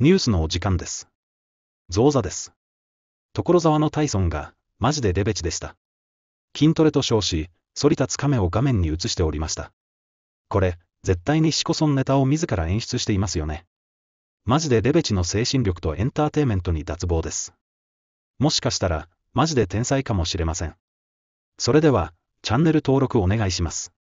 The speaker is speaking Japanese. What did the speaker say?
ニュースのお時間です。増座です。所沢のタイソンが、マジでレベチでした。筋トレと称し、反り立つ亀を画面に映しておりました。これ、絶対にシコソンネタを自ら演出していますよね。マジでレベチの精神力とエンターテイメントに脱帽です。もしかしたら、マジで天才かもしれません。それでは、チャンネル登録お願いします。